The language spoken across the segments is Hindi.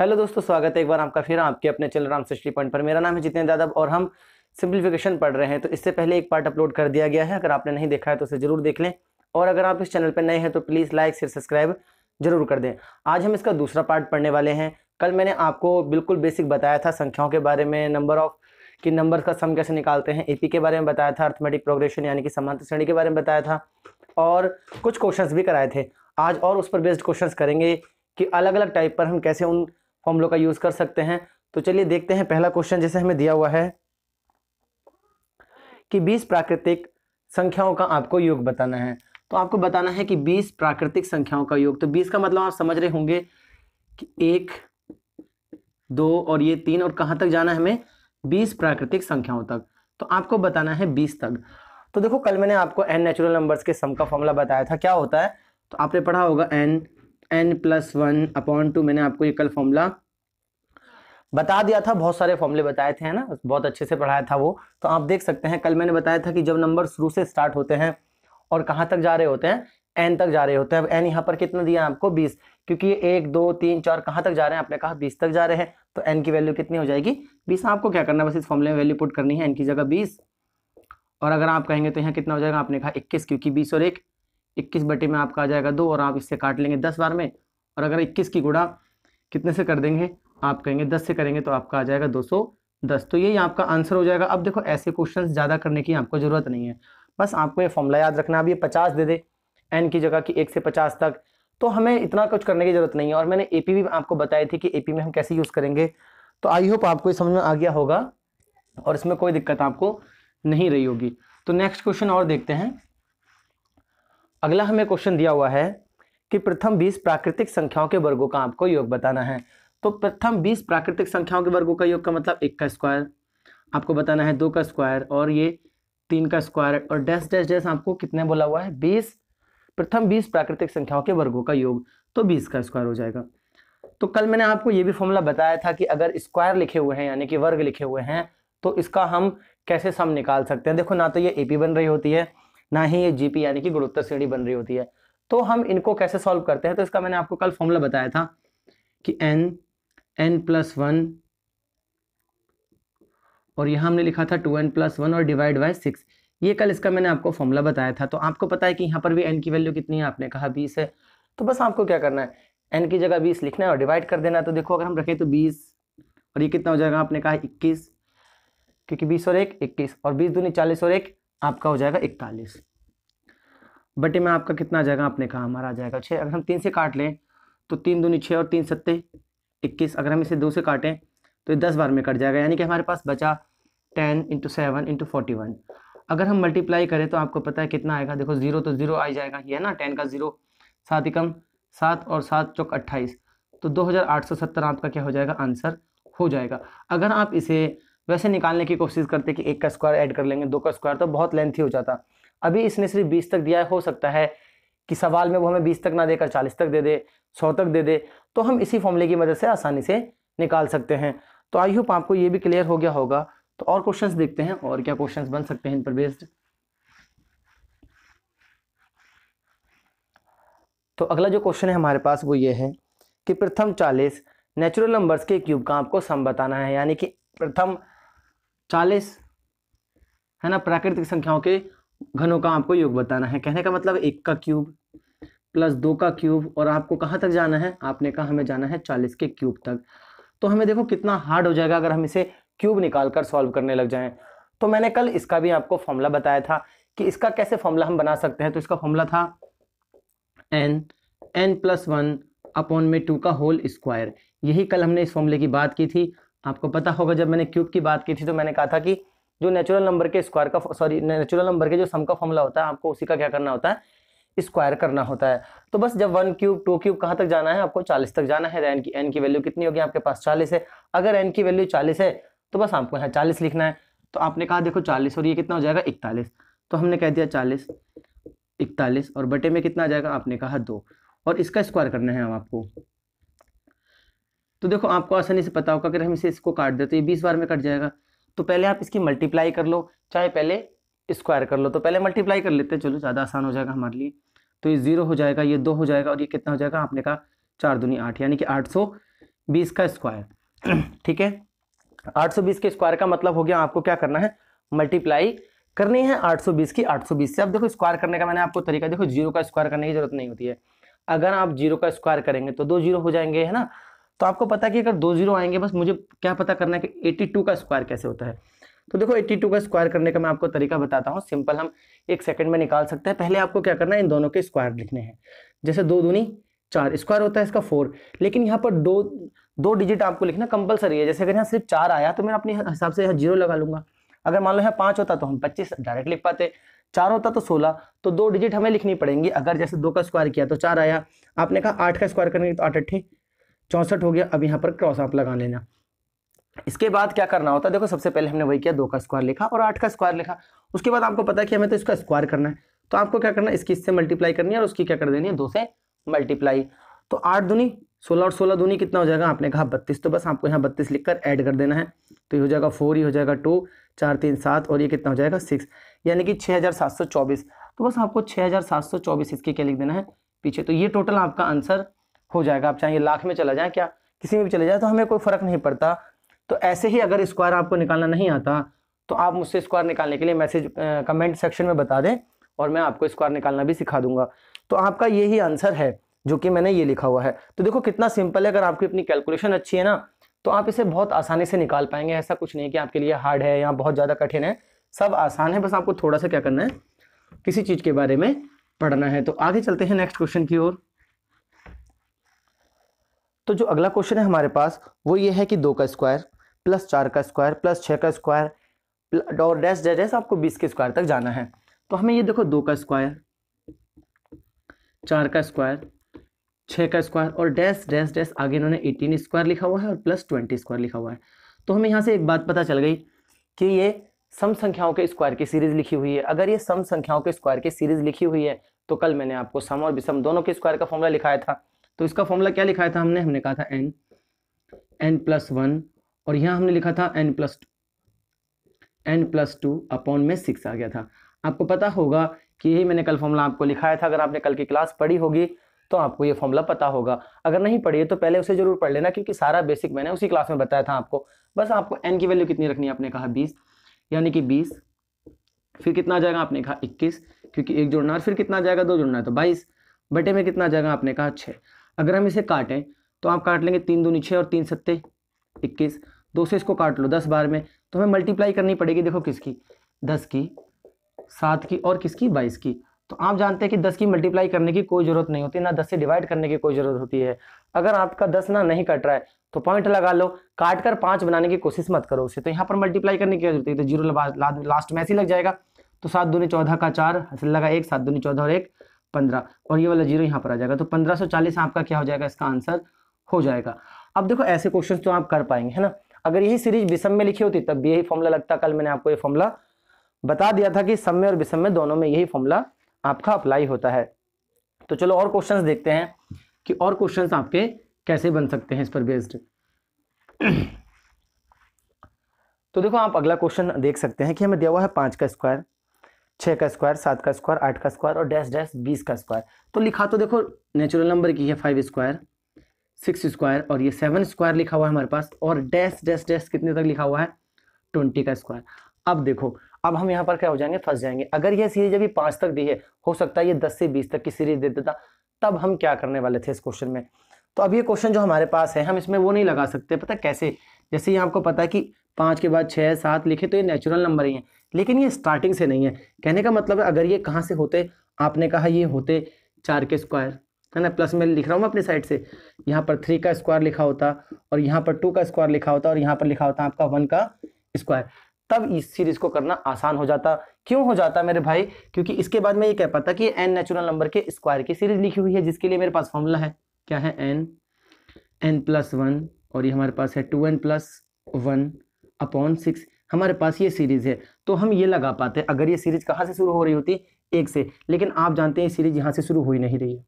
हेलो दोस्तों स्वागत है एक बार आपका फिर आपके अपने चैनल राम सृष्टि पॉइंट पर मेरा नाम है जितेंद्र यादव और हम सिंप्लीफिकेशन पढ़ रहे हैं तो इससे पहले एक पार्ट अपलोड कर दिया गया है अगर आपने नहीं देखा है तो उसे जरूर देख लें और अगर आप इस चैनल पर नए हैं तो प्लीज़ लाइक शेयर सब्सक्राइब जरूर कर दें आज हम इसका दूसरा पार्ट पढ़ने वाले हैं कल मैंने आपको बिल्कुल बेसिक बताया था संख्याओं के बारे में नंबर ऑफ़ कि नंबर का सम कैसे निकालते हैं एपी के बारे में बताया था अर्थमेटिक प्रोग्रेशन यानी कि समांतर श्रेणी के बारे में बताया था और कुछ क्वेश्चंस भी कराए थे आज और उस पर बेस्ड क्वेश्चंस करेंगे कि अलग अलग टाइप पर हम कैसे उन फॉर्मूलों का यूज कर सकते हैं तो चलिए देखते हैं पहला क्वेश्चन जैसे हमें दिया हुआ है कि 20 प्राकृतिक संख्याओं का आपको योग बताना है तो आपको बताना है कि 20 प्राकृतिक संख्याओं का योग तो 20 का मतलब आप समझ रहे होंगे कि एक दो और ये तीन और कहाँ तक जाना है हमें 20 प्राकृतिक संख्याओं तक तो आपको बताना है 20 तक तो देखो कल मैंने आपको एन नेचुरल नंबर्स के सम का फॉर्मूला बताया था क्या होता है तो आपने पढ़ा होगा N N plus one upon two मैंने आपको ये कल फॉर्मूला बता दिया था बहुत सारे फॉर्मूले बताए थे ना बहुत अच्छे से पढ़ाया था वो तो आप देख सकते हैं कल मैंने बताया था कि जब नंबर शुरू से स्टार्ट होते हैं और कहाँ तक जा रहे होते हैं एन तक जा रहे होते हैं अब एन यहाँ पर कितना दिया आपको बीस क्योंकि एक दो तीन चार कहाँ तक जा रहे हैं आपने कहा बीस तक जा रहे हैं तो एन की वैल्यू कितनी हो जाएगी बीस आपको क्या करना है बस इस फॉर्मूले में वैल्यू पुट करनी है एन की जगह बीस और अगर आप कहेंगे तो यहाँ कितना हो जाएगा आपने कहा इक्कीस क्योंकि बीस और एक इक्कीस बटे में आपका आ जाएगा दो और आप इससे काट लेंगे दस बार में और अगर इक्कीस की गुड़ा कितने से कर देंगे आप कहेंगे दस से करेंगे तो आपका आ जाएगा दो सौ दस तो यही आपका आंसर हो जाएगा अब देखो ऐसे क्वेश्चन ज़्यादा करने की आपको ज़रूरत नहीं है बस आपको ये फॉर्मूला याद रखना अब ये पचास दे दे एन की जगह कि एक से पचास तक तो हमें इतना कुछ करने की ज़रूरत नहीं है और मैंने ए पी भी आपको बताई थी कि ए पी में हम कैसे यूज़ करेंगे तो आई होप आपको समझ में आ गया होगा और इसमें कोई दिक्कत आपको नहीं रही होगी तो नेक्स्ट क्वेश्चन और देखते हैं अगला हमें क्वेश्चन दिया हुआ है कि प्रथम बीस प्राकृतिक संख्याओं के वर्गों का आपको योग बताना है तो प्रथम बीस प्राकृतिक संख्याओं के वर्गों का योग का मतलब एक का स्क्वायर आपको बताना है दो का स्क्वायर और ये तीन का स्क्वायर और डैश डैश डैश आपको कितने बोला हुआ है बीस प्रथम बीस प्राकृतिक संख्याओं के वर्गों का योग तो बीस का स्क्वायर हो जाएगा तो कल मैंने आपको ये भी फॉर्मूला बताया था कि अगर स्क्वायर लिखे हुए हैं यानी कि वर्ग लिखे हुए हैं तो इसका हम कैसे सम निकाल सकते हैं देखो ना तो ये ए बन रही होती है ना ही ये जीपी यानी कि गुणोत्तर श्रेणी बन रही होती है तो हम इनको कैसे सॉल्व करते हैं तो इसका मैंने आपको कल फॉर्मूला बताया था कि एन एन प्लस वन और यहां हमने लिखा था टू एन प्लस वन और डिवाइड बाय सिक्स ये कल इसका मैंने आपको फॉर्मूला बताया था तो आपको पता है कि यहाँ पर भी एन की वैल्यू कितनी है आपने कहा बीस है तो बस आपको क्या करना है एन की जगह बीस लिखना है और डिवाइड कर देना है तो देखो अगर हम रखें तो बीस और ये कितना हो जाएगा आपने कहा इक्कीस क्योंकि बीस और एक इक्कीस और बीस दूनी चालीस और एक आपका हो जाएगा इकतालीस बटे में आपका कितना आ जाएगा आपने कहा हमारा आ जाएगा छः अगर हम तीन से काट लें तो तीन दूनी छः और तीन सत्ते इक्कीस अगर हम इसे दो से काटें तो ये दस बार में कट जाएगा यानी कि हमारे पास बचा ten into seven into forty one अगर हम मल्टीप्लाई करें तो आपको पता है कितना आएगा देखो जीरो तो जीरो आ जाएगा ये है ना टेन का जीरो सात एकम सात और सात चौक अट्ठाईस तो दो हज़ार आठ सौ सत्तर आपका क्या हो जाएगा आंसर हो जाएगा अगर आप इसे वैसे निकालने की कोशिश करते कि एक का स्क्वायर ऐड कर लेंगे दो का स्क्वायर तो बहुत लेंथी हो जाता अभी इसने सिर्फ बीस तक दिया है हो सकता है कि सवाल में वो हमें बीस तक ना देकर चालीस तक दे दे सौ तक दे दे तो हम इसी फॉर्मूले की मदद से आसानी से निकाल सकते हैं तो आई होप आपको ये भी क्लियर हो गया होगा तो और क्वेश्चंस देखते हैं और क्या क्वेश्चंस बन सकते हैं इन पर बेस्ड तो अगला जो क्वेश्चन है हमारे पास वो ये है कि प्रथम चालीस नेचुरल नंबर्स के क्यूब का आपको सम बताना है यानी कि प्रथम चालीस है ना प्राकृतिक संख्याओं के घनों का आपको योग बताना है कहने का मतलब एक का क्यूब प्लस दो का क्यूब और आपको कहाँ तक जाना है आपने कहा हमें जाना है चालीस के क्यूब तक तो हमें देखो कितना हार्ड हो जाएगा अगर हम इसे क्यूब निकाल कर सॉल्व करने लग जाएं तो मैंने कल इसका भी आपको फॉर्मूला बताया था कि इसका कैसे फॉर्मूला हम बना सकते हैं तो इसका फॉर्मूला था N N plus one upon में टू का होल स्क्वायर यही कल हमने इस फॉर्मूले की बात की थी आपको पता होगा जब मैंने क्यूब की बात की थी तो मैंने कहा था कि जो नेचुरल नंबर के स्क्वायर का सॉरी नेचुरल नंबर के जो सम का फॉर्मूला होता है आपको उसी का क्या करना होता है स्क्वायर करना होता है तो बस जब वन क्यूब टू क्यूब कहाँ तक जाना है आपको चालीस तक जाना है एन की एन की वैल्यू कितनी होगी आपके पास चालीस है अगर एन की वैल्यू चालीस है तो बस आपको यहाँ चालीस लिखना है तो आपने कहा देखो चालीस और ये कितना हो जाएगा इकतालीस तो हमने कह दिया चालीस इकतालीस और बटे में कितना आ जाएगा आपने कहा दो और इसका स्क्वायर करना है हम आपको तो देखो आपको आसानी से पता होगा अगर हम इसे इसको काट दें तो ये बीस बार में कट जाएगा तो पहले आप इसकी मल्टीप्लाई कर लो चाहे पहले स्क्वायर कर लो तो पहले मल्टीप्लाई कर लेते हैं चलो ज़्यादा आसान हो जाएगा हमारे लिए तो ये ज़ीरो हो जाएगा ये दो हो जाएगा और ये कितना हो जाएगा आपने कहा चार दुनी आठ यानी कि आठ सौ बीस का स्क्वायर ठीक है आठ सौ बीस के स्क्वायर का मतलब हो गया आपको क्या करना है मल्टीप्लाई करनी है आठ सौ बीस की आठ सौ बीस से अब देखो स्क्वायर करने का मैंने आपको तरीका देखो जीरो का स्क्वायर करने की जरूरत नहीं होती है अगर आप जीरो का स्क्वायर करेंगे तो दो जीरो हो जाएंगे है ना तो आपको पता कि अगर दो जीरो आएंगे बस मुझे क्या पता करना है कि एट्टी टू का स्क्वायर कैसे होता है तो देखो एट्टी टू का स्क्वायर करने का मैं आपको तरीका बताता हूँ सिंपल हम एक सेकंड में निकाल सकते हैं पहले आपको क्या करना है इन दोनों के स्क्वायर लिखने हैं जैसे दो दूनी चार स्क्वायर होता है इसका फोर लेकिन यहाँ पर दो दो डिजिट आपको लिखना कंपलसरी है जैसे अगर यहाँ सिर्फ चार आया तो मैं अपने हिसाब से यहाँ जीरो लगा लूंगा अगर मान लो यहाँ पाँच होता तो हम पच्चीस डायरेक्ट लिख पाते चार होता तो सोलह तो दो डिजिट हमें लिखनी पड़ेंगी अगर जैसे दो का स्क्वायर किया तो चार आया आपने कहा आठ का स्क्वायर करेंगे तो आठ अट्ठे चौंसठ हो गया अब यहाँ पर क्रॉस आप लगा लेना इसके बाद क्या करना होता है देखो सबसे पहले हमने वही किया दो का स्क्वायर लिखा और आठ का स्क्वायर लिखा उसके बाद आपको पता है कि हमें तो इसका स्क्वायर करना है तो आपको क्या करना है इसकी इससे मल्टीप्लाई करनी है और उसकी क्या कर देनी है दो से मल्टीप्लाई तो आठ दूनी सोलह और सोलह दूनी कितना हो जाएगा आपने कहा बत्तीस तो बस आपको यहाँ बत्तीस लिखकर एड कर देना है तो ये हो जाएगा फोर ये हो जाएगा टू चार तीन सात और ये कितना हो जाएगा सिक्स यानी कि छः हज़ार सात सौ चौबीस तो बस आपको छः हज़ार सात सौ चौबीस इसके क्या लिख देना है पीछे तो ये टोटल आपका आंसर हो जाएगा आप चाहिए लाख में चला जाए क्या किसी में भी चले जाए तो हमें कोई फर्क नहीं पड़ता तो ऐसे ही अगर स्क्वायर आपको निकालना नहीं आता तो आप मुझसे स्क्वायर निकालने के लिए मैसेज कमेंट सेक्शन में बता दें और मैं आपको स्क्वायर निकालना भी सिखा दूंगा तो आपका यही आंसर है जो कि मैंने ये लिखा हुआ है तो देखो कितना सिंपल है अगर आपकी अपनी कैलकुलेशन अच्छी है ना तो आप इसे बहुत आसानी से निकाल पाएंगे ऐसा कुछ नहीं कि आपके लिए हार्ड है या बहुत ज़्यादा कठिन है सब आसान है बस आपको थोड़ा सा क्या करना है किसी चीज़ के बारे में पढ़ना है तो आगे चलते हैं नेक्स्ट क्वेश्चन की ओर तो जो अगला क्वेश्चन है हमारे पास वो ये है कि दो का स्क्वायर प्लस चार का स्क्वायर प्लस छः का स्क्वायर और डैश डैश डैश आपको बीस के स्क्वायर तक जाना है तो हमें ये देखो दो का स्क्वायर चार का स्क्वायर छः का स्क्वायर और डैश डैश डैश आगे इन्होंने एटीन स्क्वायर लिखा हुआ है और प्लस ट्वेंटी स्क्वायर लिखा हुआ है तो हमें यहाँ से एक बात पता चल गई कि ये सम संख्याओं के स्क्वायर की सीरीज लिखी हुई है अगर ये सम संख्याओं के स्क्वायर की सीरीज लिखी हुई है तो कल मैंने आपको सम और विषम दोनों के स्क्वायर का फॉर्मूला लिखाया था तो इसका फॉर्मूला क्या लिखा था हमने हमने कहा था एन एन प्लस वन और यहाँ हमने लिखा था N plus two N plus two upon में सिक्स आ गया था आपको पता होगा कि यही मैंने कल फॉर्मूला आपको लिखाया था अगर आपने कल की क्लास पढ़ी होगी तो आपको ये फॉर्मूला पता होगा अगर नहीं पढ़ी है तो पहले उसे जरूर पढ़ लेना क्योंकि सारा बेसिक मैंने उसी क्लास में बताया था आपको बस आपको एन की वैल्यू कितनी रखनी है आपने कहा बीस यानी कि बीस फिर कितना आ जाएगा आपने कहा इक्कीस क्योंकि एक जुड़ना फिर कितना जाएगा दो जुड़ना है तो बाईस बटे में कितना जाएगा आपने कहा छः अगर हम इसे काटें तो आप काट लेंगे तीन दूनी छः और तीन सत्ते इक्कीस दो से इसको काट लो दस बार में तो हमें मल्टीप्लाई करनी पड़ेगी देखो किसकी दस की सात की और किसकी बाईस की तो आप जानते हैं कि दस की मल्टीप्लाई करने की कोई ज़रूरत नहीं होती ना दस से डिवाइड करने की कोई ज़रूरत होती है अगर आपका दस ना नहीं कट रहा है तो पॉइंट लगा लो काट कर पाँच बनाने की कोशिश मत करो उसे तो यहाँ पर मल्टीप्लाई करने की जरूरत है तो जीरो लास्ट में ऐसे लग जाएगा तो सात दूनी चौदह का चार लगा एक सात दूनी चौदह और एक पंद्रह और ये वाला जीरो यहाँ पर आ जाएगा तो पंद्रह सौ चालीस आपका क्या हो जाएगा इसका आंसर हो जाएगा अब देखो ऐसे क्वेश्चन तो आप कर पाएंगे है ना अगर यही सीरीज विषम में लिखी होती तब भी यही फॉर्मूला लगता कल मैंने आपको ये फॉर्मूला बता दिया था कि सम में और विषम में दोनों में यही फॉर्मूला आपका अप्लाई होता है तो चलो और क्वेश्चंस देखते हैं कि और क्वेश्चंस आपके कैसे बन सकते हैं इस पर बेस्ड तो देखो आप अगला क्वेश्चन देख सकते हैं कि हमें दिया हुआ है पांच का स्क्वायर छः का स्क्वायर सात का स्क्वायर आठ का स्क्वायर और डैश डैश बीस का स्क्वायर तो लिखा तो देखो नेचुरल नंबर की है फाइव स्क्वायर सिक्स स्क्वायर और ये सेवन स्क्वायर लिखा हुआ है हमारे पास और डैश डैश डैश कितने तक लिखा हुआ है ट्वेंटी का स्क्वायर अब देखो अब हम यहाँ पर क्या हो जाएंगे फंस जाएंगे अगर यह सीरीज अभी पाँच तक दी है हो सकता है ये दस से बीस तक की सीरीज दे देता तब हम क्या करने वाले थे इस क्वेश्चन में तो अब ये क्वेश्चन जो हमारे पास है हम इसमें वो नहीं लगा सकते पता कैसे जैसे ये आपको पता है कि पाँच के बाद छः सात लिखे तो ये नेचुरल नंबर ही है लेकिन ये स्टार्टिंग से नहीं है कहने का मतलब है अगर ये कहाँ से होते आपने कहा ये होते चार के स्क्वायर है ना प्लस मैं लिख रहा हूँ अपनी साइड से यहाँ पर थ्री का स्क्वायर लिखा होता और यहाँ पर टू का स्क्वायर लिखा होता और यहाँ पर लिखा होता आपका वन का स्क्वायर तब इस सीरीज को करना आसान हो जाता क्यों हो जाता मेरे भाई क्योंकि इसके बाद मैं ये कह पाता कि एन नेचुरल नंबर के स्क्वायर की सीरीज लिखी हुई है जिसके लिए मेरे पास फॉर्मूला है क्या है एन एन प्लस वन और ये हमारे पास है two N plus one upon six हमारे पास ये सीरीज़ है तो हम ये लगा पाते हैं अगर ये सीरीज़ कहाँ से शुरू हो रही होती एक से लेकिन आप जानते हैं ये सीरीज़ यहाँ से शुरू हो ही नहीं रही है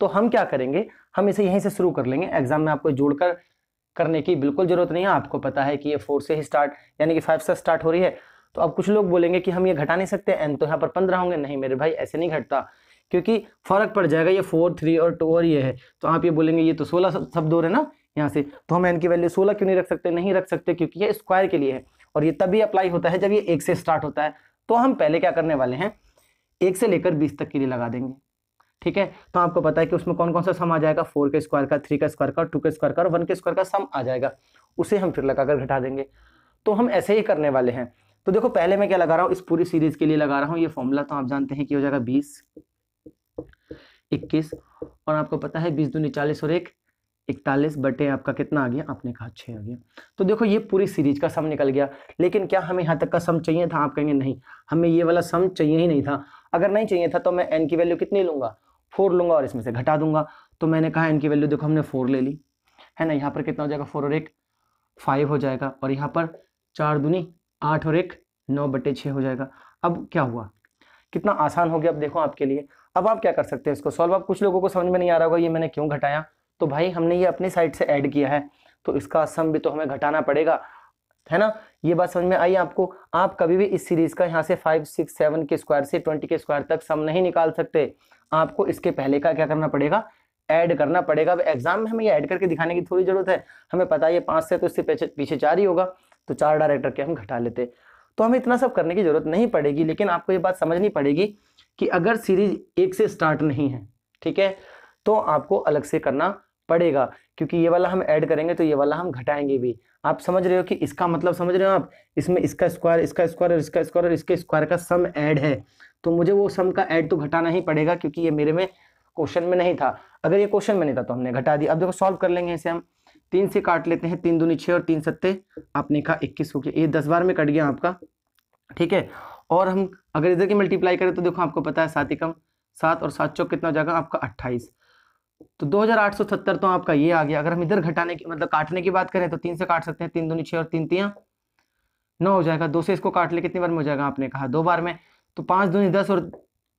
तो हम क्या करेंगे हम इसे यहीं से शुरू कर लेंगे एग्जाम में आपको जोड़कर करने की बिल्कुल ज़रूरत नहीं है आपको पता है कि ये फोर से ही स्टार्ट यानी कि फाइव से स्टार्ट हो रही है तो अब कुछ लोग बोलेंगे कि हम ये घटा नहीं सकते एन तो यहाँ पर पंद्रह होंगे नहीं मेरे भाई ऐसे नहीं घटता क्योंकि फ़र्क पड़ जाएगा ये फोर थ्री और टू और ये है तो आप ये बोलेंगे ये तो सोलह शब्द हो रहे ना यहाँ से तो हम एन की वैल्यू सोलह क्यों नहीं रख सकते नहीं रख सकते क्योंकि ये स्क्वायर के लिए है और ये तभी अप्लाई होता है जब ये एक से स्टार्ट होता है तो हम पहले क्या करने वाले हैं एक से लेकर बीस तक के लिए लगा देंगे ठीक है तो आपको पता है कि उसमें कौन कौन सा सम आ जाएगा फोर के स्क्वायर का थ्री का स्क्वायर का टू के स्क्वायर का और वन के स्क्वायर का सम आ जाएगा उसे हम फिर लगाकर घटा देंगे तो हम ऐसे ही करने वाले हैं तो देखो पहले मैं क्या लगा रहा हूँ इस पूरी सीरीज के लिए लगा रहा हूँ ये फॉर्मूला तो आप जानते हैं कि हो जाएगा बीस इक्कीस और आपको पता है बीस दूनी चालीस और एक इकतालीस बटे आपका कितना आ गया आपने कहा छः आ गया तो देखो ये पूरी सीरीज का सम निकल गया लेकिन क्या हमें यहाँ तक का सम चाहिए था आप कहेंगे नहीं हमें ये वाला सम चाहिए ही नहीं था अगर नहीं चाहिए था तो मैं एन की वैल्यू कितनी लूँगा फोर लूँगा और इसमें से घटा दूंगा तो मैंने कहा एन की वैल्यू देखो हमने फोर ले ली है ना यहाँ पर कितना हो जाएगा फोर और एक फाइव हो जाएगा और यहाँ पर चार दूनी आठ और एक नौ बटे छः हो जाएगा अब क्या हुआ कितना आसान हो गया अब देखो आपके लिए अब आप क्या कर सकते हैं इसको सॉल्व आप कुछ लोगों को समझ में नहीं आ रहा होगा ये मैंने क्यों घटाया तो भाई हमने ये अपनी साइड से ऐड किया है तो इसका सम भी तो हमें घटाना पड़ेगा है ना ये बात समझ में आई आपको आप कभी भी इस सीरीज का यहाँ से फाइव सिक्स सेवन के स्क्वायर से ट्वेंटी के स्क्वायर तक सम नहीं निकाल सकते आपको इसके पहले का क्या करना पड़ेगा ऐड करना पड़ेगा अब एग्जाम में हमें ये ऐड करके दिखाने की थोड़ी जरूरत है हमें पता है ये पाँच से तो इससे पीछे चार ही होगा तो चार डायरेक्टर के हम घटा लेते हैं तो हमें इतना सब करने की जरूरत नहीं पड़ेगी लेकिन आपको ये बात समझनी पड़ेगी कि अगर सीरीज एक से स्टार्ट नहीं है ठीक है तो आपको अलग से करना पड़ेगा क्योंकि ये वाला हम ऐड करेंगे तो ये वाला हम घटाएंगे भी आप समझ रहे हो कि इसका मतलब समझ रहे हो आप इसमें इसका स्क्वायर इसका स्क्वायर और इसका स्क्वायर और इसके स्क्वायर का सम ऐड है तो मुझे वो सम का ऐड तो घटाना ही पड़ेगा क्योंकि ये मेरे में क्वेश्चन में नहीं था अगर ये क्वेश्चन में नहीं था तो हमने घटा दिया अब देखो सॉल्व कर लेंगे इसे हम तीन से काट लेते हैं तीन दूनी छः और तीन सत्ते आपने कहा इक्कीस हो गया ये दस बार में कट गया आपका ठीक है और हम अगर इधर की मल्टीप्लाई करें तो देखो आपको पता है सात एकम सात और सात चौक कितना हो जाएगा आपका अट्ठाईस तो सत्तर तो आपका ये आ गया अगर हम इधर घटाने की मतलब काटने की बात करें तो तीन से काट सकते हैं तीन दूनी छः और तीन तियाँ नौ हो जाएगा दो से इसको काट ले कितनी बार में हो जाएगा आपने कहा दो बार में तो पाँच दूनी दस और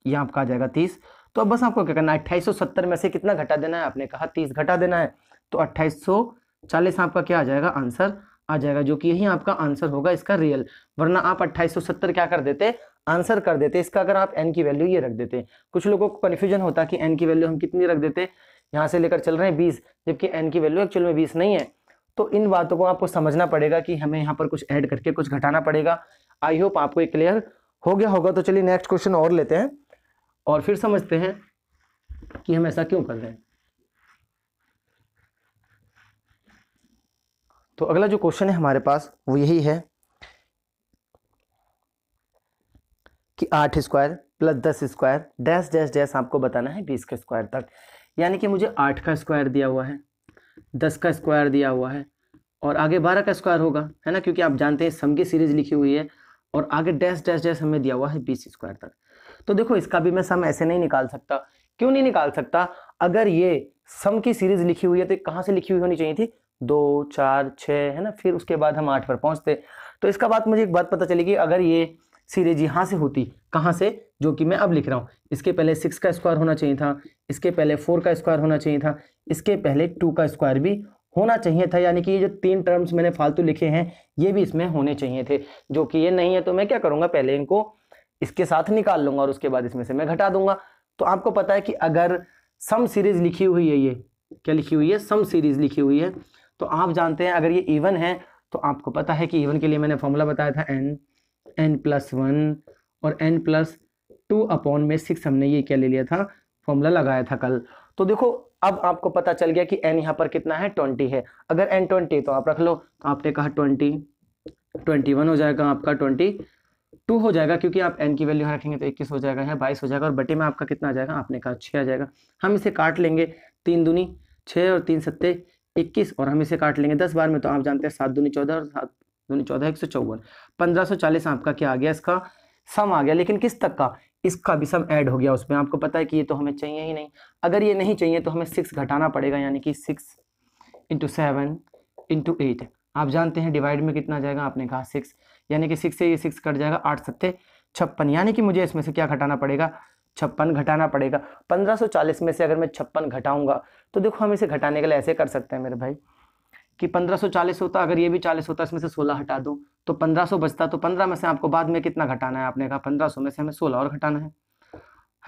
ये आपका आ जाएगा तीस तो अब बस आपको क्या करना है अट्ठाईस में से कितना घटा देना है आपने कहा तीस घटा देना है तो अट्ठाईस सौ चालीस आपका क्या आ जाएगा आंसर आ जाएगा जो कि यही आपका आंसर होगा इसका रियल वरना आप 2870 क्या कर देते आंसर कर देते इसका अगर आप एन की वैल्यू ये रख देते कुछ लोगों को कन्फ्यूजन होता कि एन की वैल्यू हम कितनी रख देते यहाँ से लेकर चल रहे हैं बीस जबकि एन की वैल्यू एक्चुअल में बीस नहीं है तो इन बातों को आपको समझना पड़ेगा कि हमें यहाँ पर कुछ ऐड करके कुछ घटाना पड़ेगा आई होप आपको क्लियर हो गया होगा तो चलिए नेक्स्ट क्वेश्चन और लेते हैं और फिर समझते हैं कि हम ऐसा क्यों कर रहे हैं तो अगला जो क्वेश्चन है हमारे पास वो यही है कि आठ स्क्वायर प्लस दस स्क्वायर डैश डैश डैश आपको बताना है बीस का स्क्वायर तक यानी कि मुझे आठ का स्क्वायर दिया हुआ है दस का स्क्वायर दिया हुआ है और आगे बारह का स्क्वायर होगा है ना क्योंकि आप जानते हैं सम की सीरीज लिखी हुई है और आगे डैश डैश डैश हमें दिया हुआ है बीस स्क्वायर तक तो देखो इसका भी मैं सम ऐसे नहीं निकाल सकता क्यों नहीं निकाल सकता अगर ये सम की सीरीज लिखी हुई है तो कहाँ से लिखी हुई होनी चाहिए थी दो चार छः है ना फिर उसके बाद हम आठ पर पहुँचते तो इसका बात मुझे एक बात पता चली कि अगर ये सीरीज यहाँ से होती कहाँ से जो कि मैं अब लिख रहा हूँ इसके पहले सिक्स का स्क्वायर होना चाहिए था इसके पहले फोर का स्क्वायर होना चाहिए था इसके पहले टू का स्क्वायर भी होना चाहिए था यानी कि ये जो तीन टर्म्स मैंने फालतू लिखे हैं ये भी इसमें होने चाहिए थे जो कि ये नहीं है तो मैं क्या करूँगा पहले इनको इसके साथ निकाल लूँगा और उसके बाद इसमें से मैं घटा दूंगा तो आपको पता है कि अगर सम सीरीज लिखी हुई है ये क्या लिखी हुई है सम सीरीज लिखी हुई है तो आप जानते हैं अगर ये इवन है तो आपको पता है कि इवन के लिए मैंने फॉर्मूला बताया था एन एन प्लस वन और एन प्लस टू अपॉन में सिक्स हमने ये क्या ले लिया था फॉर्मूला लगाया था कल तो देखो अब आपको पता चल गया कि एन यहाँ पर कितना है ट्वेंटी है अगर एन ट्वेंटी तो आप रख लो तो आपने कहा ट्वेंटी ट्वेंटी वन हो जाएगा आपका ट्वेंटी टू हो जाएगा क्योंकि आप एन की वैल्यू रखेंगे तो इक्कीस हो जाएगा या बाईस हो जाएगा और बटे में आपका कितना आ जाएगा आपने कहा छः आ जाएगा हम इसे काट लेंगे तीन दूनी छः और तीन सत्ते इक्कीस और हम इसे काट लेंगे दस बार में तो आप जानते हैं सात दूनी चौदह और सात दूनी चौदह एक सौ चौवन पंद्रह सौ चालीस आपका क्या आ गया इसका सम आ गया लेकिन किस तक का इसका भी सम ऐड हो गया उसमें आपको पता है कि ये तो हमें चाहिए ही नहीं अगर ये नहीं चाहिए तो हमें सिक्स घटाना पड़ेगा यानी कि six into seven into eight आप जानते हैं डिवाइड में कितना जाएगा आपने कहा सिक्स यानी कि सिक्स से ये सिक्स कट जाएगा आठ सत्ते छप्पन यानी कि मुझे इसमें से क्या घटाना पड़ेगा छप्पन घटाना पड़ेगा 1540 में से अगर मैं छप्पन घटाऊंगा तो देखो हम इसे घटाने के लिए ऐसे कर सकते हैं मेरे भाई कि 1540 होता अगर ये भी 40 होता इसमें से 16 हटा दो तो 1500 बचता तो 15 में से आपको बाद में कितना घटाना है आपने कहा 1500 में से हमें 16 और घटाना है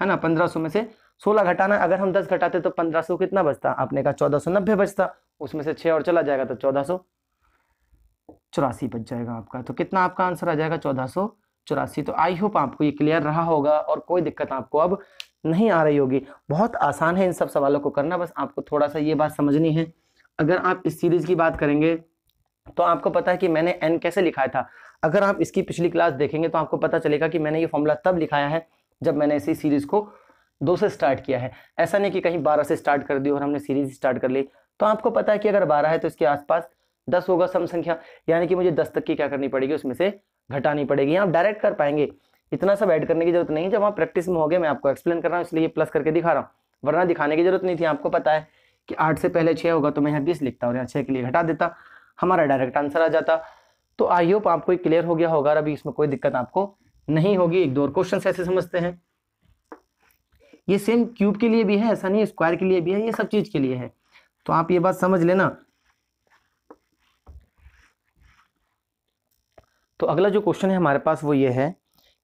है ना 1500 में से 16 घटाना अगर हम 10 घटाते तो 1500 कितना बचता आपने कहा नब्बे बचता उसमें से छह और चला जाएगा तो चौदह चौरासी बच जाएगा आपका तो कितना आपका आंसर आ जाएगा चौदह चौरासी तो आई होप आपको ये क्लियर रहा होगा और कोई दिक्कत आपको अब नहीं आ रही होगी बहुत आसान है इन सब सवालों को करना बस आपको थोड़ा सा ये बात समझनी है अगर आप इस सीरीज की बात करेंगे तो आपको पता है कि मैंने एन कैसे लिखा था अगर आप इसकी पिछली क्लास देखेंगे तो आपको पता चलेगा कि मैंने ये फॉर्मूला तब लिखाया है जब मैंने इसी सीरीज को दो से स्टार्ट किया है ऐसा नहीं कि कहीं बारह से स्टार्ट कर दी और हमने सीरीज स्टार्ट कर ली तो आपको पता है कि अगर बारह है तो इसके आसपास दस होगा सम संख्या यानी कि मुझे दस तक की क्या करनी पड़ेगी उसमें से घटानी पड़ेगी आप डायरेक्ट कर पाएंगे इतना सब ऐड करने की जरूरत नहीं जब आप प्रैक्टिस में गए मैं आपको एक्सप्लेन कर रहा हूँ इसलिए प्लस करके दिखा रहा हूँ वरना दिखाने की जरूरत नहीं थी आपको पता है कि आठ से पहले छः होगा तो मैं यहाँ बीस लिखता और यहाँ छः के लिए घटा देता हमारा डायरेक्ट आंसर आ जाता तो आई होप आपको क्लियर हो गया होगा अभी इसमें कोई दिक्कत आपको नहीं होगी एक दो और क्वेश्चन ऐसे समझते हैं ये सेम क्यूब के लिए भी है ऐसा नहीं स्क्वायर के लिए भी है ये सब चीज के लिए है तो आप ये बात समझ लेना तो अगला जो क्वेश्चन है हमारे पास वो ये है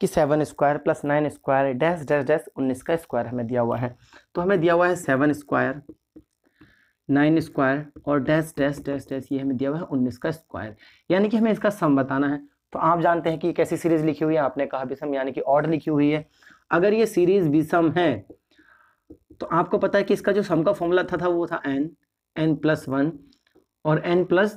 कि seven square plus nine square dash dash dash उन्नीस का स्क्वायर हमें दिया हुआ है तो हमें दिया हुआ है सेवन स्क्वायर नाइन स्क्वायर और डैश डैश डैश डैश ये हमें दिया हुआ है उन्नीस का स्क्वायर यानी कि हमें इसका सम बताना है तो आप जानते हैं कि कैसी सीरीज लिखी हुई है आपने कहा विषम यानी कि ऑड लिखी हुई है अगर ये सीरीज विषम है तो आपको पता है कि इसका जो सम का फॉर्मूला था, था वो था एन एन प्लस वन और N plus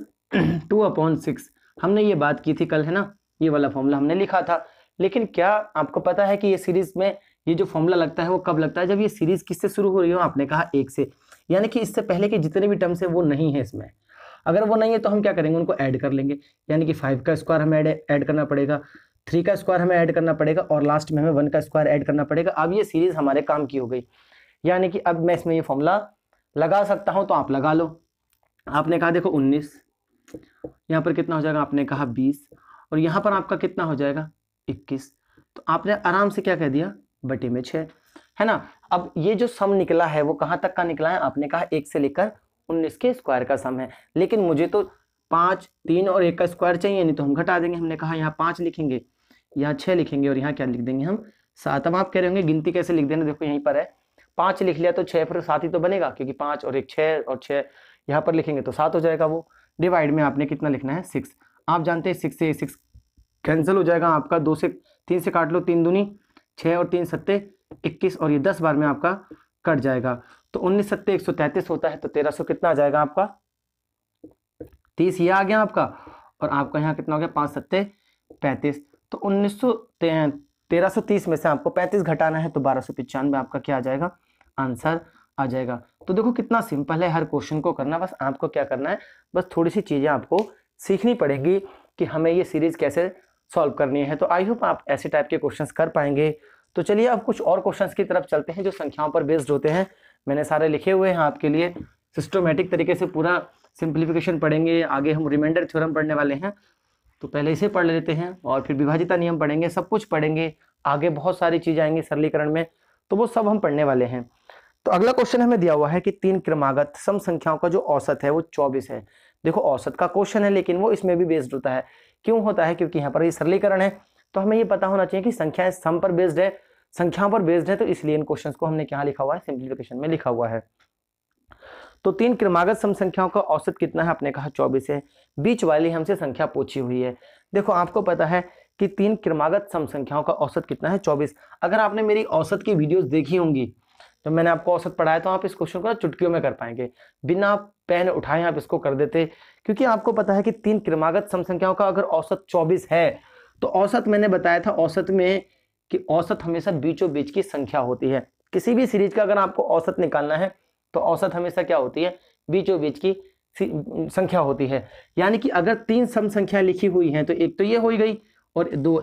two upon six हमने ये बात की थी कल है ना ये वाला फॉर्मूला हमने लिखा था लेकिन क्या आपको पता है कि ये सीरीज में ये जो फॉर्मूला लगता है वो कब लगता है जब ये सीरीज किससे शुरू हो रही हो आपने कहा एक से यानी कि इससे पहले के जितने भी टर्म्स है वो नहीं है इसमें अगर वो नहीं है तो हम क्या करेंगे उनको ऐड कर लेंगे यानी कि फाइव का स्क्वायर हमें ऐड करना पड़ेगा थ्री का स्क्वायर हमें ऐड करना पड़ेगा और लास्ट में हमें वन का स्क्वायर ऐड करना पड़ेगा अब ये सीरीज हमारे काम की हो गई यानी कि अब मैं इसमें ये फॉर्मूला लगा सकता हूँ तो आप लगा लो आपने कहा देखो उन्नीस यहाँ पर कितना हो जाएगा आपने कहा बीस और यहाँ पर आपका कितना हो जाएगा इक्कीस तो आपने आराम से क्या कह दिया बटे में छः है ना अब ये जो सम निकला है वो कहाँ तक का निकला है आपने कहा एक से लेकर उन्नीस के स्क्वायर का सम है लेकिन मुझे तो पाँच तीन और एक का स्क्वायर चाहिए नहीं तो हम घटा देंगे हमने कहा यहाँ पाँच लिखेंगे यहाँ छः लिखेंगे और यहाँ क्या लिख देंगे हम सात अब आप कह रहे होंगे गिनती कैसे लिख देना देखो यहीं पर है पाँच लिख लिया तो छः फिर सात ही तो बनेगा क्योंकि पाँच और एक छः और छः यहाँ पर लिखेंगे तो सात हो जाएगा वो डिवाइड में आपने कितना लिखना है सिक्स आप जानते हैं सिक्स से सिक्स कैंसिल हो जाएगा आपका दो से तीन से काट लो तीन दूनी छः और तीन सत्ते इक्कीस और ये दस बार में आपका कट जाएगा तो उन्नीस सत्ते एक सौ तैंतीस होता है तो तेरह सौ कितना आ जाएगा आपका तीस ये आ गया आपका और आपका यहाँ कितना हो गया पाँच सत्ते पैंतीस तो उन्नीस सौ तेरह सौ तीस में से आपको पैंतीस घटाना है तो बारह सौ पचानवे आपका क्या आ जाएगा आंसर आ जाएगा तो देखो कितना सिंपल है हर क्वेश्चन को करना बस आपको क्या करना है बस थोड़ी सी चीज़ें आपको सीखनी पड़ेगी कि हमें ये सीरीज़ कैसे सॉल्व करनी है तो आई होप आप ऐसे टाइप के क्वेश्चंस कर पाएंगे तो चलिए अब कुछ और क्वेश्चंस की तरफ चलते हैं जो संख्याओं पर बेस्ड होते हैं मैंने सारे लिखे हुए हैं आपके लिए सिस्टोमेटिक तरीके से पूरा सिंप्लीफिकेशन पढ़ेंगे आगे हम रिमाइंडर थ्योरम पढ़ने वाले हैं तो पहले इसे पढ़ लेते हैं और फिर विभाजिता नियम पढ़ेंगे सब कुछ पढ़ेंगे आगे बहुत सारी चीजें आएंगी सरलीकरण में तो वो सब हम पढ़ने वाले हैं तो अगला क्वेश्चन हमें दिया हुआ है कि तीन क्रमागत सम संख्याओं का जो औसत है वो चौबीस है देखो औसत का क्वेश्चन है लेकिन वो इसमें भी बेस्ड होता है क्यों होता है क्योंकि यहाँ पर ये सरलीकरण है तो हमें ये पता होना चाहिए कि संख्याएं सम पर बेस्ड है संख्याओं पर बेस्ड है तो इसलिए इन क्वेश्चन को हमने क्या लिखा हुआ है सिंप्लीफिकेशन में लिखा हुआ है तो तीन क्रमागत सम संख्याओं का औसत कितना है आपने कहा चौबीस है बीच वाली हमसे संख्या पूछी हुई है देखो आपको पता है कि तीन क्रमागत सम संख्याओं का औसत कितना है चौबीस अगर आपने मेरी औसत की वीडियोस देखी होंगी जब तो मैंने आपको औसत पढ़ाया तो आप इस क्वेश्चन को चुटकियों में कर पाएंगे बिना पेन उठाए आप इसको कर देते क्योंकि आपको पता है कि तीन क्रमागत सम संख्याओं का अगर औसत चौबीस है तो औसत मैंने बताया था औसत में कि औसत हमेशा बीचों बीच की संख्या होती है किसी भी सीरीज का अगर आपको औसत निकालना है तो औसत हमेशा क्या होती है बीचों बीच की संख्या होती है यानी कि अगर तीन सम संख्या लिखी हुई है तो एक तो ये हो गई और दो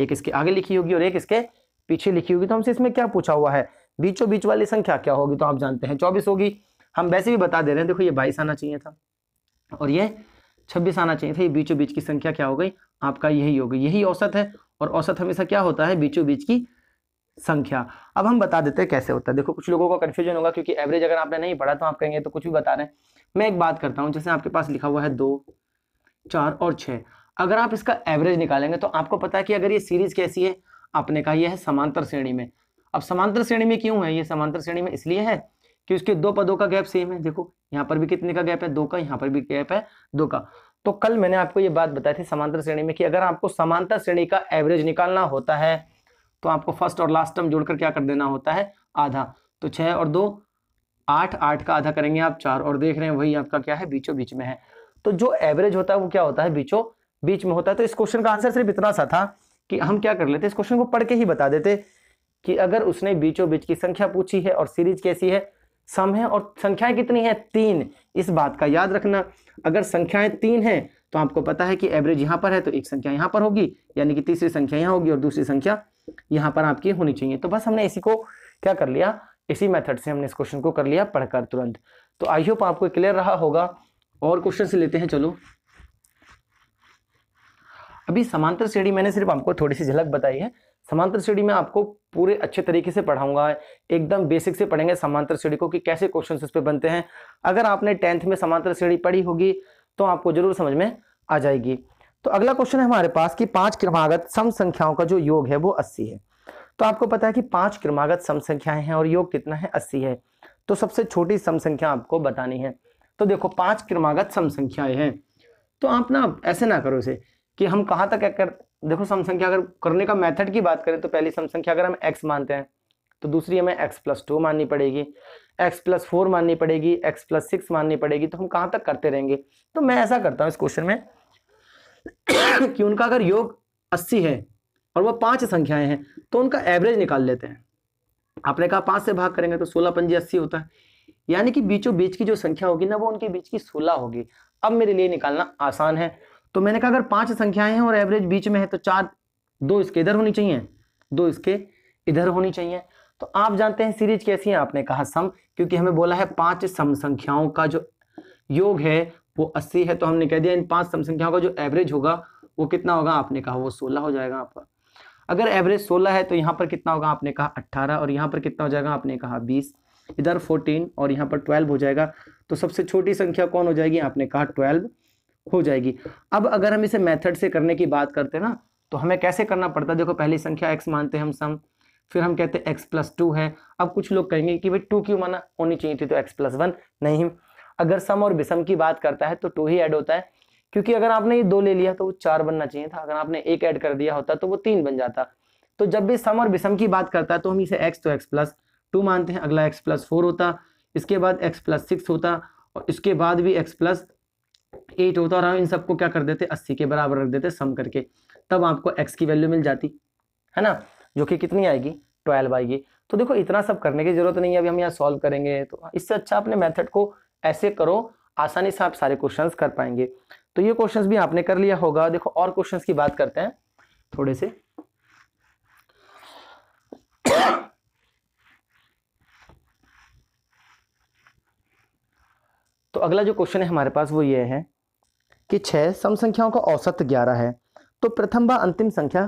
एक इसके आगे लिखी होगी और एक इसके पीछे लिखी होगी तो हमसे इसमें क्या पूछा हुआ है बीचों बीच वाली संख्या क्या होगी तो आप जानते हैं चौबीस होगी हम वैसे भी बता दे रहे हैं देखो ये बाईस आना चाहिए था और ये छब्बीस आना चाहिए था ये बीचों बीच की संख्या क्या हो गई आपका यही हो गई यही औसत है और औसत हमेशा क्या होता है बीचों बीच की संख्या अब हम बता देते हैं कैसे होता है देखो कुछ लोगों का कन्फ्यूजन होगा क्योंकि एवरेज अगर आपने नहीं पढ़ा तो आप कहेंगे तो कुछ भी बता रहे हैं मैं एक बात करता हूँ जैसे आपके पास लिखा हुआ है दो चार और छः अगर आप इसका एवरेज निकालेंगे तो आपको पता है कि अगर ये सीरीज कैसी है आपने कहा यह है समांतर श्रेणी में अब समांतर श्रेणी में क्यों है ये समांतर श्रेणी में इसलिए है कि उसके दो पदों का गैप सेम है देखो यहाँ पर भी कितने का गैप है दो का यहाँ पर भी गैप है दो का तो कल मैंने आपको ये बात बताई थी समांतर श्रेणी में कि अगर आपको समांतर श्रेणी का एवरेज निकालना होता है तो आपको फर्स्ट और लास्ट टर्म जोड़कर क्या कर देना होता है आधा तो छः और दो आठ आठ का आधा करेंगे आप चार और देख रहे हैं वही आपका क्या है बीचों बीच में है तो जो एवरेज होता है वो क्या होता है बीचों बीच में होता है तो इस क्वेश्चन का आंसर सिर्फ इतना सा था कि हम क्या कर लेते इस क्वेश्चन को पढ़ के ही बता देते कि अगर उसने बीचों बीच की संख्या पूछी है और सीरीज कैसी है सम है और संख्याएं कितनी है तीन इस बात का याद रखना अगर संख्याएं तीन हैं तो आपको पता है कि एवरेज यहां पर है तो एक संख्या यहां पर होगी यानी कि तीसरी संख्या यहां होगी और दूसरी संख्या यहां पर आपकी होनी चाहिए तो बस हमने इसी को क्या कर लिया इसी मेथड से हमने इस क्वेश्चन को कर लिया पढ़कर तुरंत तो आई होप आपको क्लियर रहा होगा और क्वेश्चन से लेते हैं चलो अभी समांतर श्रेणी मैंने सिर्फ आपको थोड़ी सी झलक बताई है समांतर सीढ़ी में आपको पूरे अच्छे तरीके से पढ़ाऊंगा एकदम बेसिक से पढ़ेंगे समांतर सीढ़ी को कि कैसे क्वेश्चन इस पर बनते हैं अगर आपने टेंथ में समांतर सीढ़ी पढ़ी होगी तो आपको जरूर समझ में आ जाएगी तो अगला क्वेश्चन है हमारे पास कि पांच क्रमागत सम संख्याओं का जो योग है वो अस्सी है तो आपको पता है कि पांच क्रमागत सम संख्याएं हैं और योग कितना है अस्सी है तो सबसे छोटी सम संख्या आपको बतानी है तो देखो पांच क्रमागत सम संख्याएं हैं तो आप ना ऐसे ना करो इसे कि हम कहाँ तक देखो सम संख्या अगर करने का मेथड की बात करें तो पहली सम संख्या अगर हम एक्स मानते हैं तो दूसरी हमें एक्स प्लस टू माननी पड़ेगी एक्स प्लस फोर माननी पड़ेगी एक्स प्लस सिक्स माननी पड़ेगी तो हम कहाँ तक करते रहेंगे तो मैं ऐसा करता हूँ इस क्वेश्चन में कि उनका अगर योग अस्सी है और वह पांच संख्याएं हैं तो उनका एवरेज निकाल लेते हैं आपने कहा पांच से भाग करेंगे तो सोलह पंजे अस्सी होता है यानी कि बीचों बीच की जो संख्या होगी ना वो उनके बीच की सोलह होगी अब मेरे लिए निकालना आसान है तो मैंने कहा अगर पांच संख्याएं हैं और एवरेज बीच में है तो चार दो इसके इधर होनी चाहिए दो इसके इधर होनी चाहिए तो आप जानते हैं सीरीज कैसी है आपने कहा सम क्योंकि हमें बोला है पांच सम संख्याओं का जो योग है वो अस्सी है तो हमने कह दिया इन पांच सम संख्याओं का जो एवरेज होगा वो कितना होगा आपने कहा वो सोलह हो जाएगा आपका अगर एवरेज सोलह है तो यहाँ पर कितना होगा आपने कहा अट्ठारह और यहाँ पर कितना हो जाएगा आपने कहा बीस इधर फोर्टीन और यहाँ पर ट्वेल्व हो जाएगा तो सबसे छोटी संख्या कौन हो जाएगी आपने कहा ट्वेल्व हो जाएगी अब अगर हम इसे मेथड से करने की बात करते हैं ना तो हमें कैसे करना पड़ता है देखो पहली संख्या एक्स मानते हैं हम सम फिर हम कहते हैं एक्स प्लस टू है अब कुछ लोग कहेंगे कि भाई टू क्यों माना होनी चाहिए थी तो एक्स प्लस वन नहीं अगर सम और विषम की बात करता है तो टू ही ऐड होता है क्योंकि अगर आपने ये दो ले लिया तो वो चार बनना चाहिए था अगर आपने एक ऐड कर दिया होता तो वो तीन बन जाता तो जब भी सम और विषम की बात करता है तो हम इसे एक्स तो एक्स प्लस टू मानते हैं अगला एक्स प्लस फोर होता इसके बाद एक्स प्लस सिक्स होता और इसके बाद भी एक्स प्लस एट होता और हम इन सबको क्या कर देते अस्सी के बराबर रख देते सम करके तब आपको एक्स की वैल्यू मिल जाती है ना जो कि कितनी आएगी ट्वेल्व आएगी तो देखो इतना सब करने की जरूरत नहीं है अभी हम यहाँ सॉल्व करेंगे तो इससे अच्छा अपने मेथड को ऐसे करो आसानी से आप सारे क्वेश्चंस कर पाएंगे तो ये क्वेश्चंस भी आपने कर लिया होगा देखो और क्वेश्चंस की बात करते हैं थोड़े से तो अगला जो क्वेश्चन है हमारे पास वो ये है कि छह सम संख्याओं का औसत ग्यारह है तो प्रथम व अंतिम संख्या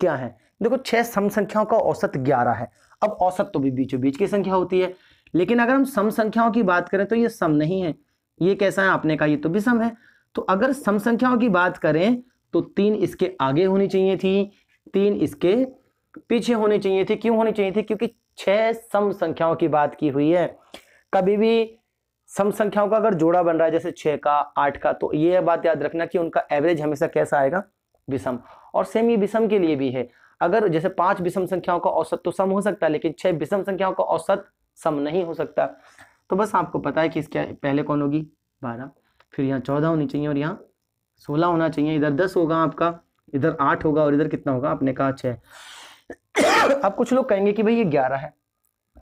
क्या है देखो छह सम संख्याओं का औसत ग्यारह है अब औसत तो भी बीचों बीच की संख्या होती है लेकिन अगर हम सम संख्याओं की बात करें तो ये सम नहीं है ये कैसा है आपने कहा ये तो भी सम है तो अगर सम संख्याओं की बात करें तो तीन इसके आगे होनी चाहिए थी तीन इसके पीछे होनी चाहिए थी क्यों होनी चाहिए थी क्योंकि छह सम संख्याओं की बात की हुई है कभी भी सम संख्याओं का अगर जोड़ा बन रहा है जैसे छः का आठ का तो ये बात याद रखना कि उनका एवरेज हमेशा कैसा आएगा विषम और सेम ये विषम के लिए भी है अगर जैसे पांच विषम संख्याओं का औसत तो सम हो सकता है लेकिन छह विषम संख्याओं का औसत सम नहीं हो सकता तो बस आपको पता है कि इसके पहले कौन होगी बारह फिर यहाँ चौदह होनी चाहिए और यहाँ सोलह होना चाहिए इधर दस होगा आपका इधर आठ होगा और इधर कितना होगा आपने कहा छः अब कुछ लोग कहेंगे कि भाई ये ग्यारह है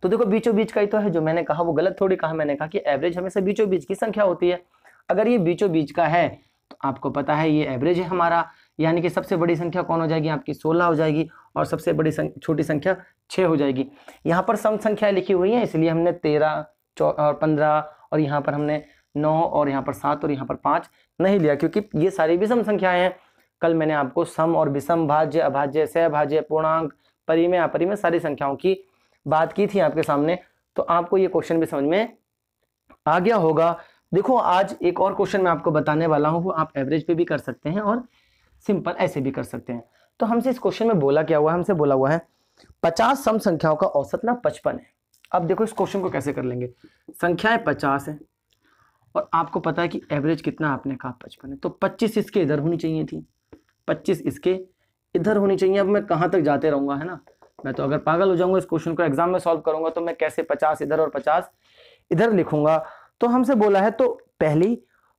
तो देखो बीचों बीच का ही तो है जो मैंने कहा वो गलत थोड़ी कहा मैंने कहा कि एवरेज हमेशा बीचों बीच की संख्या होती है अगर ये बीचों बीच का है तो आपको पता है ये एवरेज है हमारा यानी कि सबसे बड़ी संख्या कौन हो जाएगी आपकी सोलह हो जाएगी और सबसे बड़ी संख, छोटी संख्या छः हो जाएगी यहाँ पर सम संख्या लिखी हुई हैं इसलिए हमने तेरह और पंद्रह और यहाँ पर हमने नौ और यहाँ पर सात और यहाँ पर पाँच नहीं लिया क्योंकि ये सारी विषम संख्याएं हैं कल मैंने आपको सम और विषम भाज्य अभाज्य सह भाज्य पूर्णांक परिमय अपरिमय सारी संख्याओं की बात की थी आपके सामने तो आपको ये क्वेश्चन भी समझ में आ गया होगा देखो आज एक और क्वेश्चन मैं आपको बताने वाला हूँ वो आप एवरेज पे भी कर सकते हैं और सिंपल ऐसे भी कर सकते हैं तो हमसे इस क्वेश्चन में बोला क्या हुआ हमसे बोला हुआ है पचास सम संख्याओं का औसत ना पचपन है अब देखो इस क्वेश्चन को कैसे कर लेंगे संख्याएं पचास है और आपको पता है कि एवरेज कितना आपने कहा पचपन है तो पच्चीस इसके इधर होनी चाहिए थी पच्चीस इसके इधर होनी चाहिए अब मैं कहाँ तक जाते रहूँगा है ना मैं तो अगर पागल हो जाऊंगा इस क्वेश्चन को एग्जाम में सॉल्व करूंगा तो मैं कैसे पचास इधर और पचास इधर लिखूंगा तो हमसे बोला है तो पहली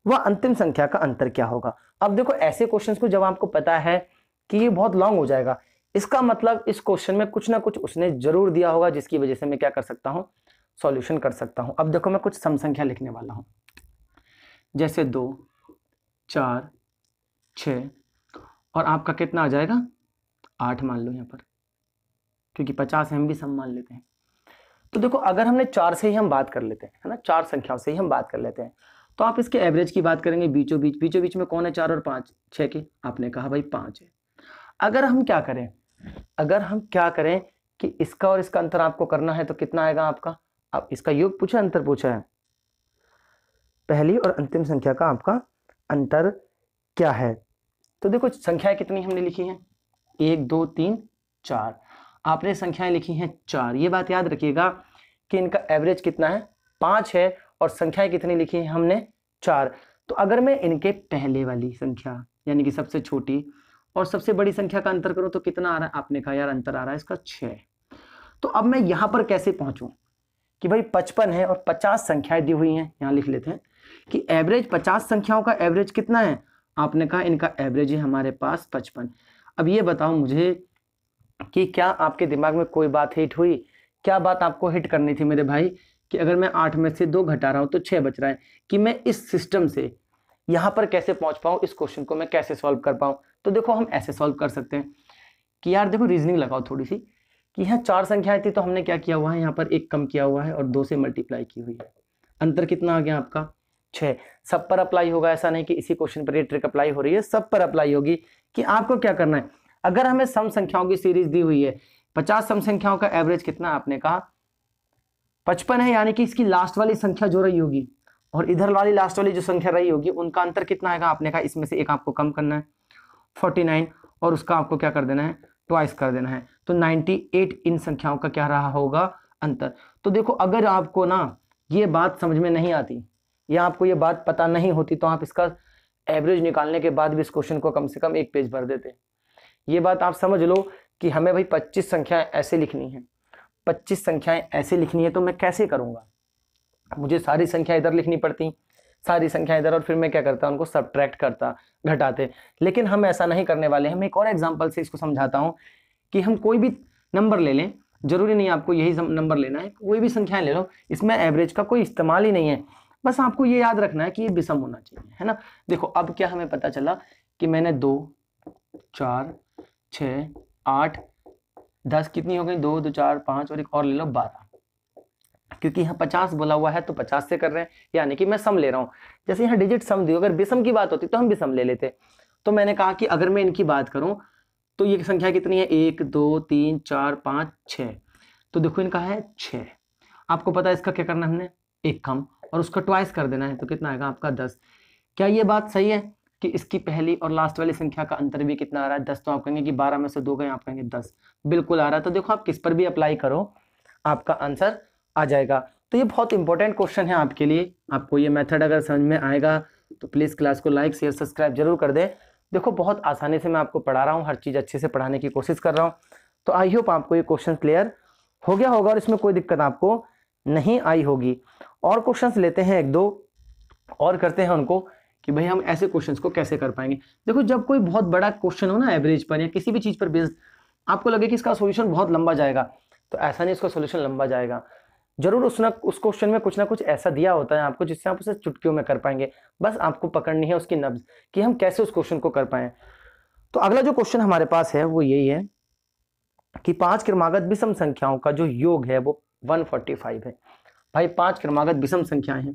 व अंतिम संख्या का अंतर क्या होगा अब देखो ऐसे क्वेश्चन को जब आपको पता है कि ये बहुत लॉन्ग हो जाएगा इसका मतलब इस क्वेश्चन में कुछ ना कुछ उसने जरूर दिया होगा जिसकी वजह से मैं क्या कर सकता हूँ सॉल्यूशन कर सकता हूँ अब देखो मैं कुछ सम संख्या लिखने वाला हूँ जैसे दो चार छ और आपका कितना आ जाएगा आठ मान लो यहाँ पर क्योंकि पचास एम भी सम्मान लेते हैं तो देखो अगर हमने चार से ही हम बात कर लेते हैं है ना चार संख्याओं से ही हम बात कर लेते हैं तो आप इसके एवरेज की बात करेंगे बीचों बीच बीचों बीच में कौन है चार और पाँच छः के आपने कहा भाई पाँच है अगर हम क्या करें अगर हम क्या करें कि इसका और इसका अंतर आपको करना है तो कितना आएगा आपका आप इसका योग पूछा अंतर पूछा है पहली और अंतिम संख्या का आपका अंतर क्या है तो देखो संख्याएं कितनी हमने लिखी है एक दो तीन चार आपने संख्याएं लिखी हैं चार ये बात याद रखिएगा कि इनका एवरेज कितना है पाँच है और संख्याएं कितनी लिखी हैं हमने चार तो अगर मैं इनके पहले वाली संख्या यानी कि सबसे छोटी और सबसे बड़ी संख्या का अंतर करूं तो कितना आ रहा है आपने कहा यार अंतर आ रहा है इसका छः तो अब मैं यहाँ पर कैसे पहुँचूँ कि भाई पचपन है और पचास संख्याएं दी हुई हैं यहाँ लिख लेते हैं कि एवरेज पचास संख्याओं का एवरेज कितना है आपने कहा इनका एवरेज है हमारे पास पचपन अब ये बताओ मुझे कि क्या आपके दिमाग में कोई बात हिट हुई क्या बात आपको हिट करनी थी मेरे भाई कि अगर मैं आठ में से दो घटा रहा हूँ तो छः बच रहा है कि मैं इस सिस्टम से यहाँ पर कैसे पहुँच पाऊँ इस क्वेश्चन को मैं कैसे सॉल्व कर पाऊँ तो देखो हम ऐसे सॉल्व कर सकते हैं कि यार देखो रीजनिंग लगाओ थोड़ी सी कि यहाँ चार संख्याएं थी तो हमने क्या किया हुआ है यहाँ पर एक कम किया हुआ है और दो से मल्टीप्लाई की हुई है अंतर कितना आ गया आपका छः सब पर अप्लाई होगा ऐसा नहीं कि इसी क्वेश्चन पर ये ट्रिक अप्लाई हो रही है सब पर अप्लाई होगी कि आपको क्या करना है अगर हमें सम संख्याओं की सीरीज दी हुई है पचास सम संख्याओं का एवरेज कितना आपने कहा पचपन है यानी कि इसकी लास्ट वाली संख्या जो रही होगी और इधर वाली लास्ट वाली जो संख्या रही होगी उनका अंतर कितना आएगा आपने कहा इसमें से एक आपको कम करना है फोर्टी नाइन और उसका आपको क्या कर देना है ट्वाइस कर देना है तो नाइनटी एट इन संख्याओं का क्या रहा होगा अंतर तो देखो अगर आपको ना ये बात समझ में नहीं आती या आपको ये बात पता नहीं होती तो आप इसका एवरेज निकालने के बाद भी इस क्वेश्चन को कम से कम एक पेज भर देते ये बात आप समझ लो कि हमें भाई पच्चीस संख्याएं ऐसे लिखनी है पच्चीस संख्याएं ऐसे लिखनी है तो मैं कैसे करूँगा मुझे सारी संख्या इधर लिखनी पड़ती सारी संख्या इधर और फिर मैं क्या करता उनको सब्ट्रैक्ट करता घटाते लेकिन हम ऐसा नहीं करने वाले हम एक और एग्जाम्पल से इसको समझाता हूँ कि हम कोई भी नंबर ले लें जरूरी नहीं आपको यही नंबर लेना है कोई भी संख्याएं ले लो इसमें एवरेज का कोई इस्तेमाल ही नहीं है बस आपको ये याद रखना है कि ये विषम होना चाहिए है ना देखो अब क्या हमें पता चला कि मैंने दो चार छ आठ दस कितनी हो गई दो दो चार पाँच और एक और ले लो बारह क्योंकि यहाँ पचास बोला हुआ है तो पचास से कर रहे हैं यानी कि मैं सम ले रहा हूँ जैसे यहाँ डिजिट सम दी अगर विषम की बात होती तो हम विषम ले लेते तो मैंने कहा कि अगर मैं इनकी बात करूँ तो ये संख्या कितनी है एक दो तीन चार पाँच छ तो देखो इनका है छ आपको पता है इसका क्या करना हमने एक कम और उसका ट्वाइस कर देना है तो कितना आएगा आपका दस क्या ये बात सही है कि इसकी पहली और लास्ट वाली संख्या का अंतर भी कितना आ रहा है दस तो आप कहेंगे कि बारह में से दो गए आप कहेंगे दस बिल्कुल आ रहा है तो देखो आप किस पर भी अप्लाई करो आपका आंसर आ जाएगा तो ये बहुत इंपॉर्टेंट क्वेश्चन है आपके लिए आपको ये मेथड अगर समझ में आएगा तो प्लीज़ क्लास को लाइक शेयर सब्सक्राइब जरूर कर दें देखो बहुत आसानी से मैं आपको पढ़ा रहा हूँ हर चीज़ अच्छे से पढ़ाने की कोशिश कर रहा हूँ तो आई होप आपको ये क्वेश्चन क्लियर हो गया होगा और इसमें कोई दिक्कत आपको नहीं आई होगी और क्वेश्चन लेते हैं एक दो और करते हैं उनको कि भाई हम ऐसे क्वेश्चंस को कैसे कर पाएंगे देखो जब कोई बहुत बड़ा क्वेश्चन हो ना एवरेज पर या किसी भी चीज़ पर बेस्ड आपको लगे कि इसका सोल्यूशन बहुत लंबा जाएगा तो ऐसा नहीं इसका सोल्यूशन लंबा जाएगा जरूर उसने उस क्वेश्चन में कुछ ना कुछ ऐसा दिया होता है आपको जिससे आप उसे चुटकियों में कर पाएंगे बस आपको पकड़नी है उसकी नब्ज कि हम कैसे उस क्वेश्चन को कर पाए तो अगला जो क्वेश्चन हमारे पास है वो यही है कि पांच क्रमागत विषम संख्याओं का जो योग है वो 145 है भाई पांच क्रमागत विषम संख्याएं हैं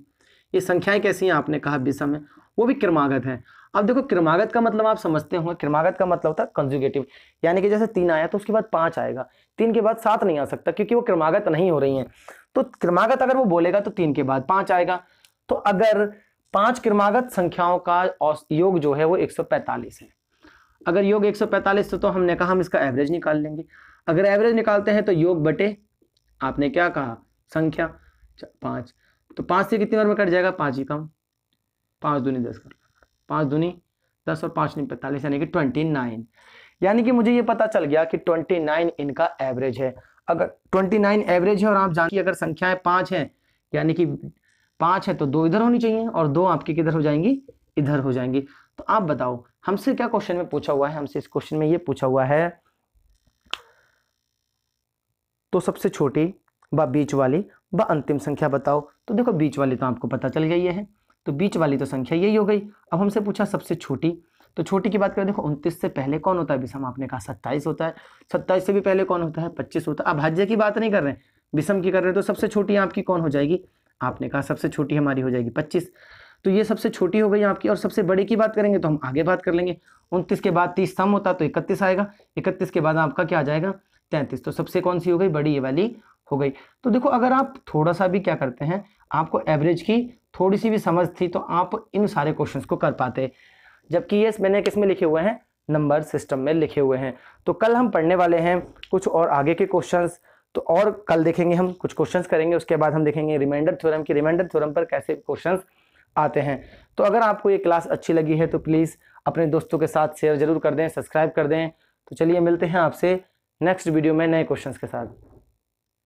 ये संख्याएं कैसी हैं आपने कहा विषम है वो भी क्रमागत है अब देखो क्रमागत का मतलब आप समझते होंगे क्रमागत का मतलब होता है कंजुगेटिव यानी कि जैसे तीन आया तो उसके बाद पांच आएगा तीन के बाद सात नहीं आ सकता क्योंकि वो क्रमागत नहीं हो रही है तो क्रमागत अगर वो बोलेगा तो तीन के बाद पांच आएगा तो अगर पांच क्रमागत संख्याओं का योग जो है वो एक है अगर योग एक तो, तो हमने कहा हम इसका एवरेज निकाल लेंगे अगर एवरेज निकालते हैं तो योग बटे आपने क्या कहा संख्या पांच तो पाँच से कितनी बार में कट जाएगा पाँच ही कम पाँच दूनी दस कर पाँच दूनी दस और पाँच नहीं पैंतालीस यानी कि ट्वेंटी नाइन यानी कि मुझे ये पता चल गया कि ट्वेंटी नाइन इनका एवरेज है अगर ट्वेंटी नाइन एवरेज है और आप जानिए अगर संख्याएं है पाँच हैं यानी कि पाँच है तो दो इधर होनी चाहिए और दो आपकी किधर हो जाएंगी इधर हो जाएंगी तो आप बताओ हमसे क्या क्वेश्चन में पूछा हुआ है हमसे इस क्वेश्चन में ये पूछा हुआ है तो सबसे छोटी व बीच वाली व अंतिम संख्या बताओ तो देखो बीच वाली तो आपको पता चल गई है तो बीच वाली तो संख्या यही हो गई अब हमसे पूछा सबसे छोटी तो छोटी की बात करें देखो 29 से पहले कौन होता है विषम आपने कहा 27 होता है 27 से भी पहले कौन होता है 25 होता है अब भाज्य की बात नहीं कर रहे हैं विषम की कर रहे हैं तो सबसे छोटी आपकी कौन हो जाएगी आपने कहा सबसे छोटी हमारी हो जाएगी 25 तो ये सबसे छोटी हो गई आपकी और सबसे बड़ी की बात करेंगे तो हम आगे बात कर लेंगे उनतीस के बाद तीस सम होता तो इकतीस आएगा इकतीस के बाद आपका क्या आ जाएगा तैंतीस तो सबसे कौन सी हो गई बड़ी ये वाली हो गई तो देखो अगर आप थोड़ा सा भी क्या करते हैं आपको एवरेज की थोड़ी सी भी समझ थी तो आप इन सारे क्वेश्चंस को कर पाते जबकि ये मैंने किस में लिखे हुए हैं नंबर सिस्टम में लिखे हुए हैं तो कल हम पढ़ने वाले हैं कुछ और आगे के क्वेश्चंस तो और कल देखेंगे हम कुछ क्वेश्चंस करेंगे उसके बाद हम देखेंगे रिमाइंडर थ्योरम की रिमाइंडर थ्योरम पर कैसे क्वेश्चन आते हैं तो अगर आपको ये क्लास अच्छी लगी है तो प्लीज़ अपने दोस्तों के साथ शेयर जरूर कर दें सब्सक्राइब कर दें तो चलिए मिलते हैं आपसे नेक्स्ट वीडियो में नए क्वेश्चंस के साथ